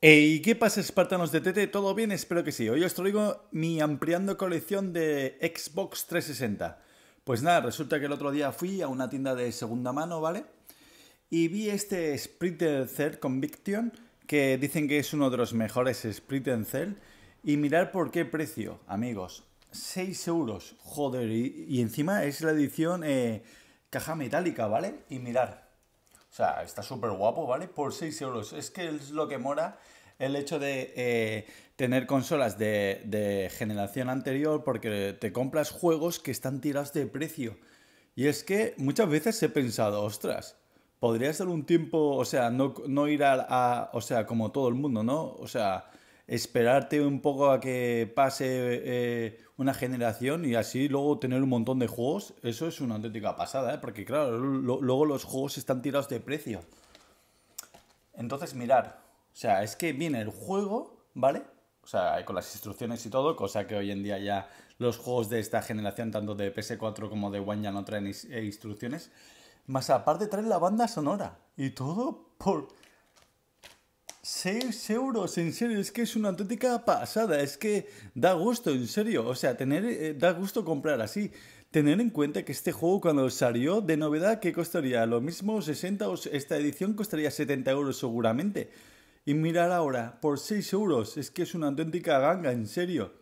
¿Y ¿qué pasa espartanos de TT? ¿Todo bien? Espero que sí. Hoy os traigo mi ampliando colección de Xbox 360. Pues nada, resulta que el otro día fui a una tienda de segunda mano, ¿vale? Y vi este Sprinter Cell Conviction, que dicen que es uno de los mejores Splinter Cell. Y mirar por qué precio, amigos. 6 euros, joder. Y, encima es la edición eh, caja metálica, ¿vale? Y mirar, sea, está súper guapo, ¿vale? Por 6 euros. Es que es lo que mora el hecho de eh, tener consolas de, generación anterior porque te compras juegos que están tirados de precio. Y es que muchas veces he pensado, ostras, podría ser un tiempo, o sea, no, no ir a, o sea, como todo el mundo, ¿no? O sea, esperarte un poco a que pase... Eh, una generación y así luego tener un montón de juegos, eso es una auténtica pasada, ¿eh? porque claro, luego los juegos están tirados de precio. Entonces, mirar, o sea, es que viene el juego, ¿vale? O sea, con las instrucciones y todo, cosa que hoy en día ya los juegos de esta generación, tanto de PS4 como de One, ya no traen eh, instrucciones. Más aparte traen la banda sonora y todo por 6 euros, en serio, es que es una auténtica pasada, es que da gusto, en serio, o sea, tener, eh, da gusto comprar así. Tener en cuenta que este juego cuando salió de novedad, ¿qué costaría? Lo mismo 60 esta edición costaría 70 euros seguramente. Y mirar ahora, por 6 euros, es que es una auténtica ganga, en serio.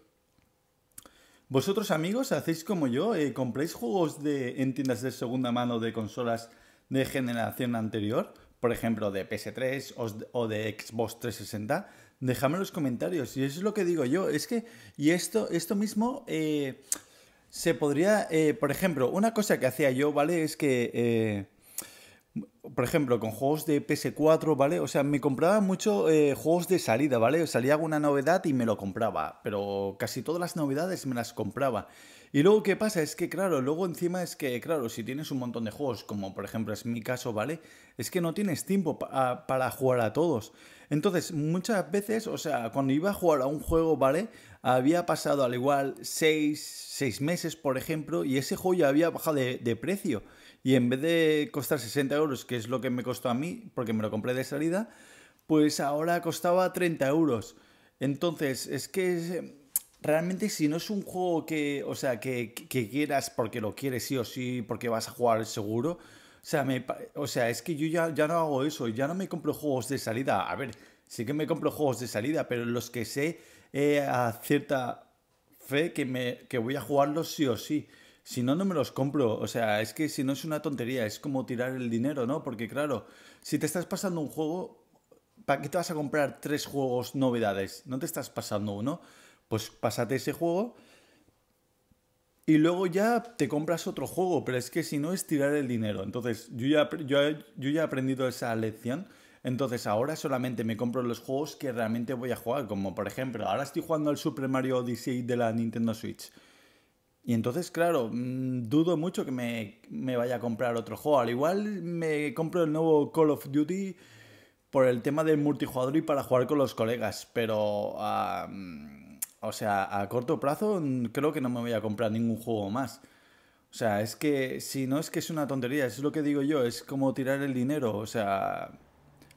¿Vosotros amigos hacéis como yo? ¿Compréis eh, ¿Compráis juegos de, en tiendas de segunda mano de consolas de generación anterior? por ejemplo, de PS3 o de Xbox 360, déjame en los comentarios. Y eso es lo que digo yo. Es que, y esto, esto mismo eh, se podría, eh, por ejemplo, una cosa que hacía yo, ¿vale? Es que... Eh, por ejemplo, con juegos de PS4, ¿vale? O sea, me compraba mucho eh, juegos de salida, ¿vale? Salía alguna novedad y me lo compraba, pero casi todas las novedades me las compraba. Y luego, ¿qué pasa? Es que, claro, luego encima es que, claro, si tienes un montón de juegos, como por ejemplo es mi caso, ¿vale? Es que no tienes tiempo ah, para jugar a todos. Entonces, muchas veces, o sea, cuando iba a jugar a un juego, ¿vale? Había pasado al igual 6, meses, por ejemplo, y ese juego ya había bajado de, de precio. Y en vez de costar 60 euros, que es lo que me costó a mí, porque me lo compré de salida, pues ahora costaba 30 euros. Entonces, es que eh, realmente si no es un juego que, o sea, que, que quieras porque lo quieres sí o sí, porque vas a jugar seguro, o sea, me, o sea es que yo ya, ya no hago eso, ya no me compro juegos de salida. A ver, sí que me compro juegos de salida, pero los que sé eh, a cierta fe que, me, que voy a jugarlos sí o sí si no, no me los compro. O sea, es que si no es una tontería, es como tirar el dinero, ¿no? Porque claro, si te estás pasando un juego, ¿para qué te vas a comprar tres juegos novedades? No te estás pasando uno. Pues pásate ese juego y luego ya te compras otro juego, pero es que si no es tirar el dinero. Entonces, yo ya, yo, he aprendido esa lección. Entonces ahora solamente me compro los juegos que realmente voy a jugar, como por ejemplo, ahora estoy jugando al Super Mario Odyssey de la Nintendo Switch. Y entonces, claro, mm, dudo mucho que me, vaya a comprar otro juego. Al igual me compro el nuevo Call of Duty por el tema del multijugador y para jugar con los colegas. Pero, o sea, a corto plazo mm, creo que no me voy a comprar ningún juego más. O sea, es que si no es que es una tontería, es lo que digo yo, es como tirar el dinero. O sea,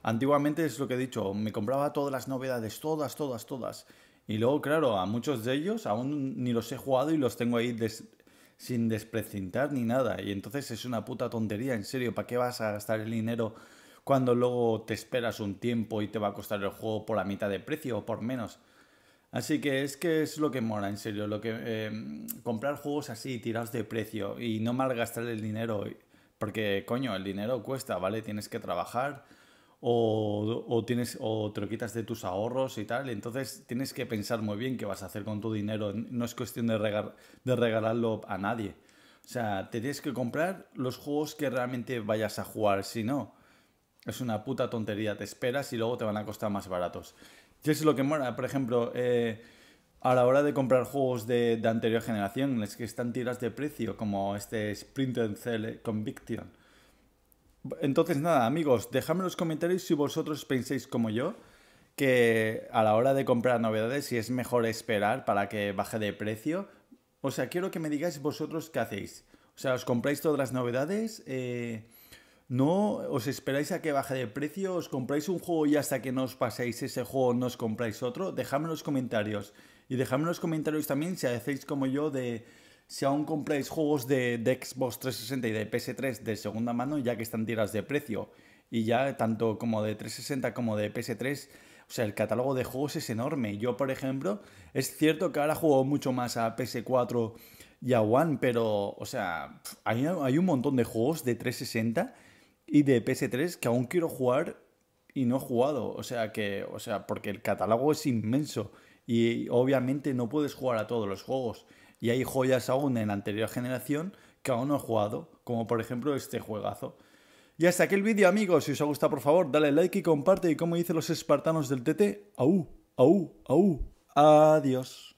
antiguamente es lo que he dicho, me compraba todas las novedades, todas, todas, todas. Y luego, claro, a muchos de ellos aún ni los he jugado y los tengo ahí sin desprecintar ni nada. Y entonces es una puta tontería, en serio, ¿para qué vas a gastar el dinero cuando luego te esperas un tiempo y te va a costar el juego por la mitad de precio o por menos? Así que es que es lo que mola, en serio, lo que em, comprar juegos así, tirados de precio y no malgastar el dinero, porque coño, el dinero cuesta, ¿vale? Tienes que trabajar, o, tienes, o te quitas de tus ahorros y tal. Entonces tienes que pensar muy bien qué vas a hacer con tu dinero. No es cuestión de, de regalarlo a nadie. O sea, te tienes que comprar los juegos que realmente vayas a jugar. Si no, es una puta tontería. Te esperas y luego te van a costar más baratos. yo es lo que mola. Por ejemplo, eh, a la hora de comprar juegos de, anterior generación, Es que están tiras de precio, como este sprinter Cell Conviction entonces, nada, amigos, dejadme en los comentarios si vosotros pensáis como yo que a la hora de comprar novedades, si es mejor esperar para que baje de precio. O sea, quiero que me digáis vosotros qué hacéis. O sea, ¿os compráis todas las novedades? Eh, ¿No os esperáis a que baje de precio? ¿Os compráis un juego y hasta que no os paséis ese juego no os compráis otro? Dejadme en los comentarios. Y dejadme en los comentarios también si hacéis como yo de si aún compráis juegos de, Xbox 360 y de PS3 de segunda mano, ya que están tiras de precio, y ya tanto como de 360 como de PS3, o sea, el catálogo de juegos es enorme. Yo, por ejemplo, es cierto que ahora juego mucho más a PS4 y a One, pero, o sea, hay, hay un montón de juegos de 360 y de PS3 que aún quiero jugar y no he jugado. O sea, que, o sea, porque el catálogo es inmenso y obviamente no puedes jugar a todos los juegos. Y hay joyas aún en la anterior generación que aún no he jugado, como por ejemplo este juegazo. Y hasta aquí el vídeo, amigos. Si os ha gustado, por favor, dale like y comparte. Y como dicen los espartanos del TT, au, au, au. Adiós.